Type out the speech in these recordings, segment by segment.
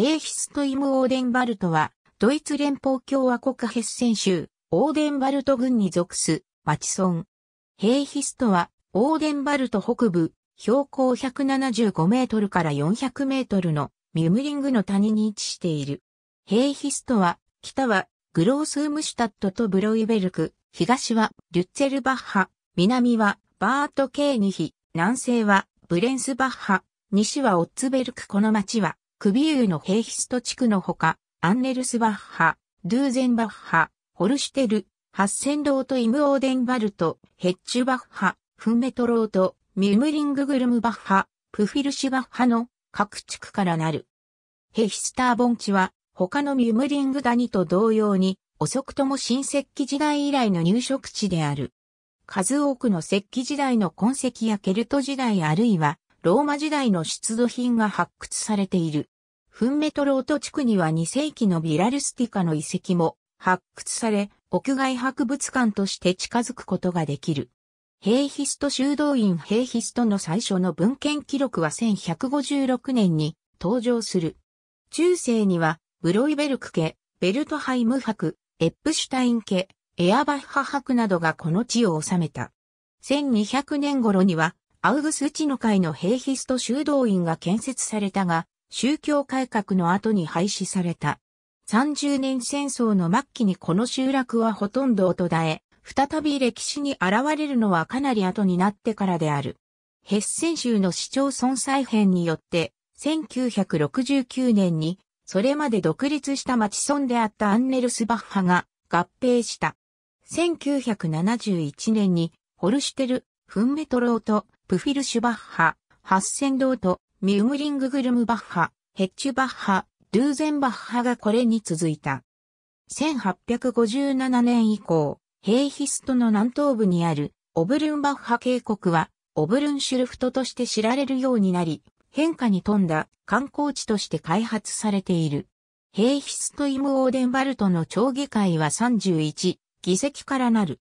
ヘーヒストイム・オーデンバルトは、ドイツ連邦共和国ヘッセン州、オーデンバルト郡に属す、町村。ヘーヒストは、オーデンバルト北部、標高175メートルから400メートルのミュムリングの谷に位置している。ヘーヒストは、北はグロースームシュタットとブロイベルク、東はリュッツェルバッハ、南はバート・ケーニヒ、南西はブレンスバッハ、西はオッツベルクこの町はクビユーのヘイヒスト地区のほか、アンネルスバッハ、ドゥーゼンバッハ、ホルシュテル、ハッセンロートイムオーデンバルト、ヘッチュバッハ、フンメトロート、ミュムリンググルムバッハ、プフィルシュバッハの各地区からなる。ヘヒスター盆地は他のミュムリング谷と同様に遅くとも新石器時代以来の入植地である。数多くの石器時代の痕跡やケルト時代あるいはローマ時代の出土品が発掘されている。フンメトロート地区には2世紀のビラルスティカの遺跡も発掘され、屋外博物館として近づくことができる。ヘイヒスト修道院ヘイヒストの最初の文献記録は1156年に登場する。中世には、ブロイベルク家、ベルトハイム博、エップシュタイン家、エアバッハ博などがこの地を治めた。1200年頃には、アウグスチノ会のヘイヒスト修道院が建設されたが、宗教改革の後に廃止された。30年戦争の末期にこの集落はほとんど途絶え、再び歴史に現れるのはかなり後になってからである。ヘッセン州の市町村再編によって、1969年に、それまで独立した町村であったアンネルスバッハが合併した。1971年に、ホルシュテル、フンメトローとプフィルシュバッハ、ハッセンドート、ミウムリンググルムバッハ、ヘッチュバッハ、ドゥーゼンバッハがこれに続いた。1857年以降、ヘイヒストの南東部にあるオブルンバッハ渓谷はオブルンシュルフトとして知られるようになり、変化に富んだ観光地として開発されている。ヘイヒストイム・オーデンバルトの町議会は31議席からなる。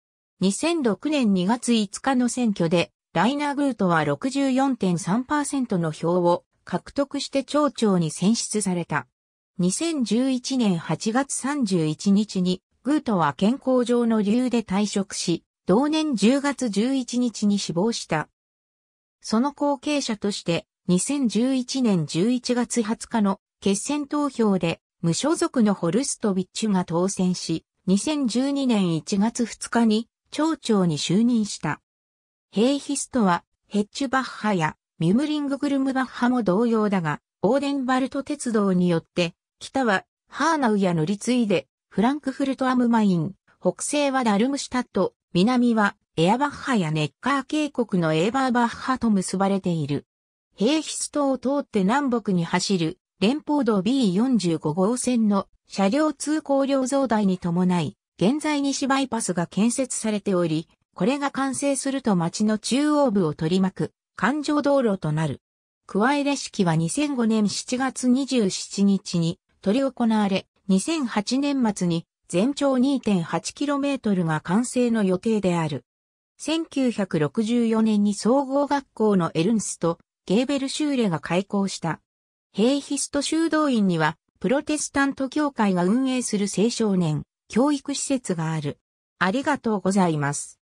2006年2月5日の選挙でライナー・グートは64.3%の票を獲得して町長に選出された。2011年8月31日に、グートは健康上の理由で退職し、同年10月11日に死亡した。その後継者として、2011年11月20日の決選投票で、無所属のホルストビッチュが当選し、2012年1月2日に町長に就任した。ヘイヒストは、ヘッチュバッハやミュムリンググルムバッハも同様だが、オーデンバルト鉄道によって、北はハーナウや乗り継いで、フランクフルトアムマイン、北西はダルムシュタット、南はエアバッハやネッカー渓谷のエーバーバッハと結ばれている。ヘイヒストを通って南北に走る連邦道 B45 号線の車両通行量増大に伴い、現在西バイパスが建設されており、これが完成すると町の中央部を取り巻く環状道路となる。加えレ式は2005年7月27日に取り行われ、2008年末に全長 2.8km が完成の予定である。1964年に総合学校のエルンスとゲーベルシューレが開校した。ヘイヒスト修道院には、プロテスタント教会が運営する青少年、教育施設がある。ありがとうございます。